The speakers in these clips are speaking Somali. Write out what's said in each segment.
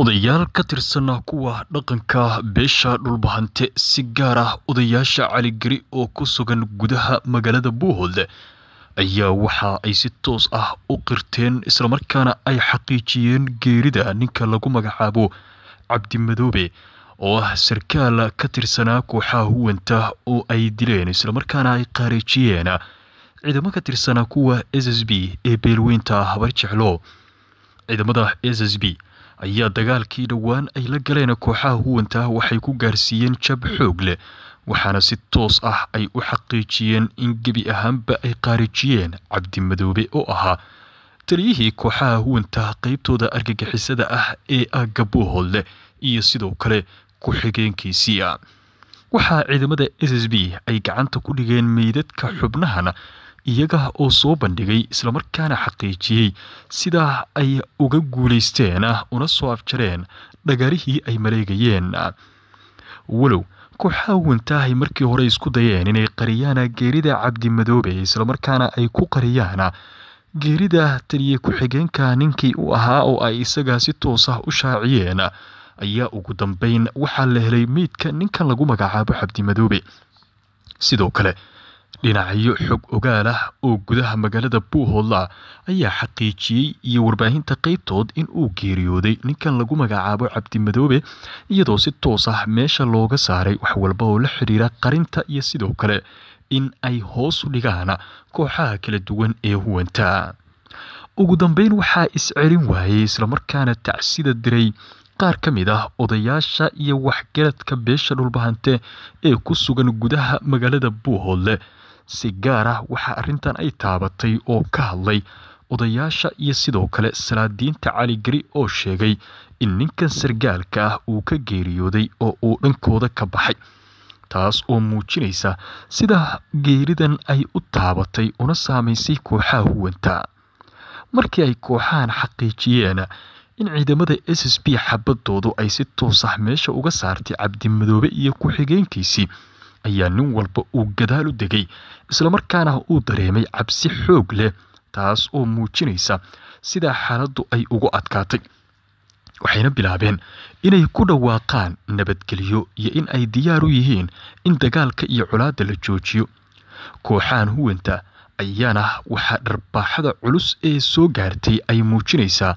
odayaal ka tirsanna kuwa dhaqanka beesha dhulbahante si gaar ah odayaasha caligeri oo ku sugan gudaha magaalada buuhood ayaa waxa ay si toos ah u qirteen islamarkaana ay xaqiijiyeen geerida ninka lagu magacaabo cabdimadoobe oo ah sarkaal ka tirsanaa kooxaha huwanta oo ay dileen islamarkaana ay qaariijiyeen ciidamo ka tirsanaa kuwa s s b ee beelweynta habarjeclo ciidamada s s b ayaa dagaalkii dhowaan ay la galeen kooxaha huwanta waxay ku gaarsiiyeen jab xoog leh waxaana si toos ah ay u xaqiijiyeen in gebi ahaanba ay qaarijiyeen cabdimadoobe oo ahaa taliyihii kooxaha huwanta qeybtooda argagixisada ah ee ah gaboohoodleh iyo sidoo kale ku-xigeenkiisiia ah. waxaa ciidamada s s b ay gacanta ku dhigeen meydadka xubnahana iyaga oo soo bandhigay islamarkaana xaqiijiyey sidaa ay uga guulaysteen ah una soo afjareen dhagarihii ay maleegayeen walow kuxaawantaahay markii hore isku dayeen inay qariyaan geerida cabdimadoobe islamarkaana ay ku qariyaan geerida taliye ku-xigeenka ninkii u ahaa oo ay isagaa si toosa ah u shaaciyeen ayaa ugu dambeyn waxaa la helay meydka ninkan lagu magacaabo cabdimadoobe sidoo kale dhinacyo xog ogaal ah oo gudaha magaalada puuhoodla ayaa xaqiijiyey iyo warbaahinta qaybtood in uu geeriyooday ninkan lagu magacaabo cabdimadoobe iyadoo si toos ah meesha looga saaray wax walba oo la xiriira qarinta iyo sidoo kale in ay hoos dhigaan kooxaha kala duwan ee huwanta ugu dambeyn waxaa iscelin waayey islamarkaana tacsida diray qaar ka mid ah odayaasha iyo waxgaradka beesha dhulbahante ee ku sugan gudaha magaalada buuhoodle si gaar ah waxa arrintan ay taabatay oo ka hadlay odayaasha iyo sidoo kale salaadiinta caligeri oo sheegay in ninkan sargaalka ah uu ka geeriyooday oo uu dhankooda ka baxay taas oo muujinaysa sida geeridan ay u taabatay una saamaysay kooxaha huwanta markii ay kooxahan xaqiijiyeen in ciidamada s s b xabadoodu ay si toos ah meesha uga saartay cabdimadoobe iyo ku-xigeenkiisii ayaa nin walba uu gadaal u degay islamarkaana uu dareemay cabsi xoog leh taas oo muujinaysa sidaa xaaladdu ay ugu adkaatay waxayna bilaabeen inay ku dhawaaqaan nabadgelyo iyo in ay diyaar u yihiin in dagaalka iyo colaadda la joojiyo kooxaan huwenta ayaana waxaa dharbaaxada culus ee soo gaartay ay muujinaysaa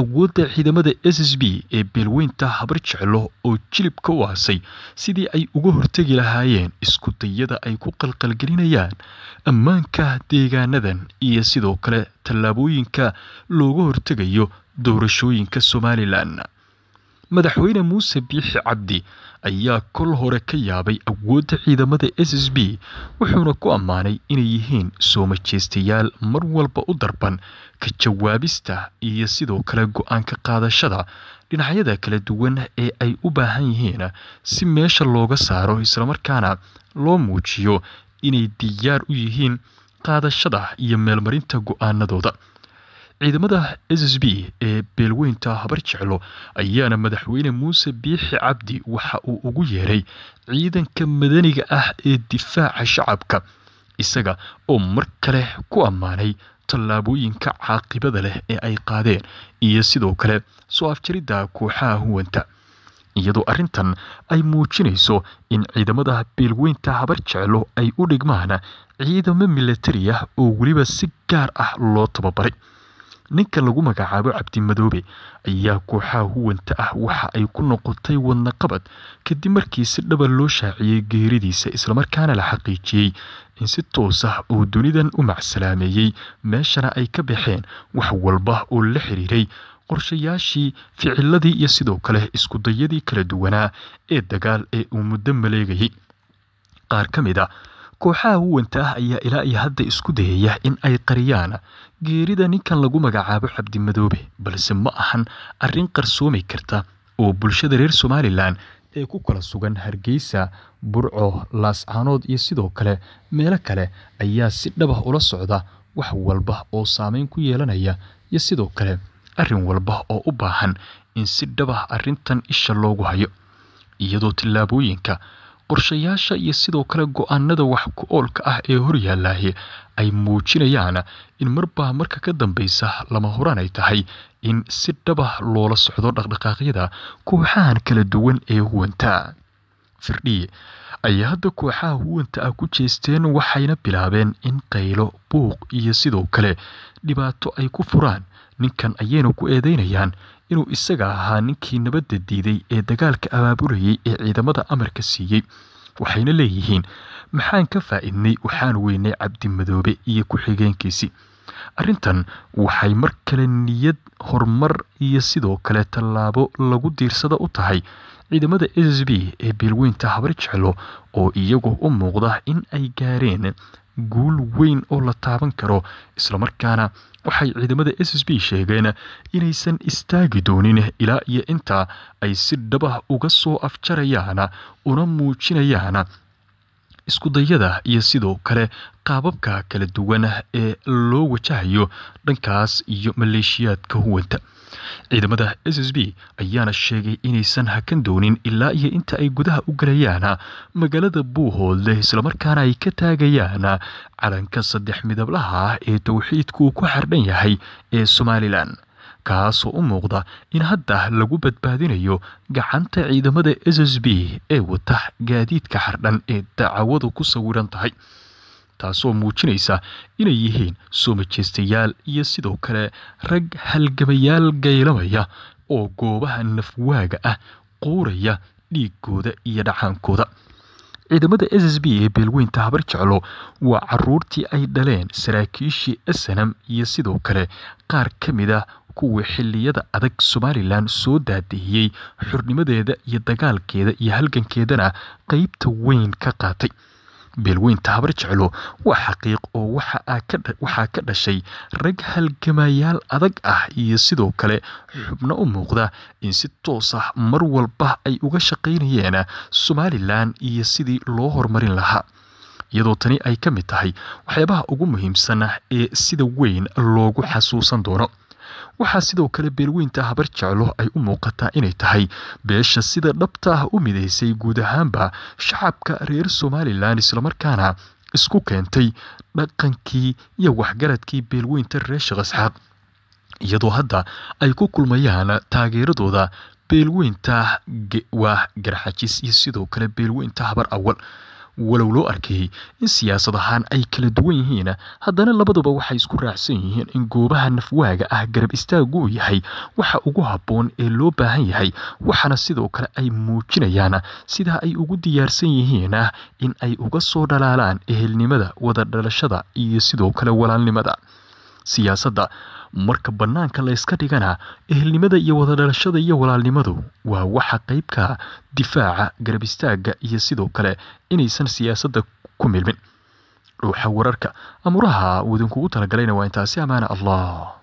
awoodda ciidamada s s b ee beelweynta habar jeclo oo jilib ka waasay sidii ay uga hortegi lahaayeen isku dayada ay ku qalqalgelinayaan ammaanka deegaanadan iyo sidoo kale tallaabooyinka looga hortegayo doorashooyinka somalilan madaxweyne muuse biixi cabdi ayaa kol hore ka yaabay awoodda ciidamada s s b wuxuuna ku ammaanay inay yihiin soomajeestayaal jeestayaal mar walba u darban ka jawaabista iyo sidoo kale go-aanka qaadashada dhinacyada kala duwan ee ay u baahan yihiin si meesha looga saaro islamarkaana loo muujiyo inay diyaar u yihiin qaadashada iyo meelmarinta go-aanadooda ciidamada s b ee beelweynta habar jeclo ayaana madaxweyne muuse biixi cabdi waxa uu ugu yeeray ciidanka madaniga ah ee difaaca shacabka isaga oo mar kale ku ammaanay tallaabooyinka caaqibada leh ee ay qaadeen iyo sidoo kale soo afjaridda kooxaha huwanta iyadoo arrintan ay muujinayso in ciidamada beelweynta habar jeclo ay u dhigmaan ciidamo milatari ah oo weliba si gaar ah loo tababaray ninka lagu magacaabo cabdimadoobe ayaa kooxaha huwanta ah waxa ay ku noqotay qabad kadib markii si dhaba loo shaaciyey geeridiisa islamarkaana la xaqiijiyey in si toos ah oo dunidan u macsalaameeyey meeshana ay ka baxeen wax walba oo la xiriiray qorshayaashii ficiladii iyo sidoo kale iskudayadii kala duwanaa ee dagaal ee uu muddo maleegayay qaar ka mid a ah Kooxaha wuwanta ah ayaa ilaa iyo hadda isku dayaya in ay qariyaan geerida ninkan lagu magacaabo Cabdi Madoobe balse ma ahan arrin qarsoomi karta oo bulshada reer Somaliland ee ku kala sugan Hargeysa, Burco, Laascaanood iyo sidoo kale meelo kale ayaa si dhabah ula socda wax walba oo saameyn ku yeelanaya iyo sidoo kale arrin walba oo u baahan in si dhabah ah arrintan isha loogu hayo iyadoo tallaabooyinka qorshayaasha iyo sidoo kale go-aanada wax ku oolka ah ee hor yaallaahi ay muujinayaan in marbaa marka ka dambaysa lama horaan ay tahay in si dhabah loola socdo dhaqdhaqaaqyada kooxahan kala duwan ee huwanta firdhii ayaa hadda kooxaha huwanta ah ku jeesteen waxayna bilaabeen in qaylo buuq iyo sidoo kale dhibaato ay ku furaan ninkan ayayna ku eedeynayaan inuu isaga ahaa ninkii nabadda diiday ee dagaalka abaabulayay ee ciidamada amarka siiyey waxayna leeyihiin maxaan ka faa-idnay waxaan weynay cabdi madoobe iyo ku-xigeenkiisii arrintan waxay mar kale niyad horumar iyo sidoo kale tallaabo lagu diirsada u tahay ciidamada s b ee beelweynta habar jeclo oo iyagu u muuqda in ay gaareen guul weyn oo la taaban karo islamarkaana waxay ciidamada s b sheegeen inaysan istaagi doonin ilaa iyo intaa ay si dhabah uga soo afjarayaan una muujinayaan iskudayada iyo sidoo kale qaababka kala duwan ee loo wajahayo dhankaas iyo maleeshiyaadka huwanta ciidamada s s b ayaana sheegay inaysan hakan doonin ilaa iyo inta ay gudaha u galayaan magaalada buuhoodle islamarkaana ay ka taagayaan calanka saddex midablaha ah ee towxiidku ku xardhan yahay ee somalilan kaasoo u muuqda in hadda lagu badbaadinayo gacanta ciidamada s s b ee wata gaadiidka xardhan ee dacawadu ku sawiran tahay taasoo muujinaysa inay yihiin soo majeystayaal iyo sidoo kale rag halgamayaal gaylamaya oo goobaha nafwaaga ah quuraya dhiiggooda iyo dhacaankooda ciidamada s s b ee beelweynta habar jeclo waa caruurtii ay dhaleen saraakiishii snm iyo sidoo kale qaar ka mid ah kuwii xilliyada adag somalilan soo daadihiyey xurnimadeeda iyo dagaalkeeda iyo halgankeedana qeybta weyn ka qaatay beelweynta habar jeclo waa xaqiiq oo waxaa ka dhashay rag halgamayaal adag ah iyo sidoo kale xubno u muuqda in si toos ah mar walba ay uga shaqaynayeen somalilan iyo sidii loo horumarin lahaa iyadoo tani ay ka mid tahay waxyaabaha ugu muhiimsan ee sida weyn loogu xasuusan doono waxaa sidoo kale beelweynta habar jeclo ay u muuqataa inay tahay beesha sida dhabta ah u midaysay guud ahaanba shacabka reer somalilan islamarkaana isku keentay dhaqankii iyo waxgaradkii beelweynta reer sheekh isxaaq iyadoo hadda ay ku kulmayaan taageeradooda beelweynta waax garxajis iyo sidoo kale beelweynta habar awal walow loo arkay in siyaasad ahaan ay kala duwan yihiin haddana labaduba waxay isku raacsan yihiin in goobaha nafwaaga ah garab istaagu uu yahay waxa ugu habboon ee loo baahan yahay waxaana sidoo kale ay muujinayaan sidaa ay ugu diyaarsan yihiin in ay uga soo dhalaalaan ehelnimada wada dhalashada iyo sidoo kale walaalnimada siyaasadda marka bannaanka la yska dhigana ehelnimada iyo wadadhalashada iyo walaalnimadu waa waxa qeybka difaaca garab iyo sidoo kale inaysan siyaasadda ku milmin dhuuxa wararka amuraha uu idinkugu talagalayna waa intaasi ammaana allah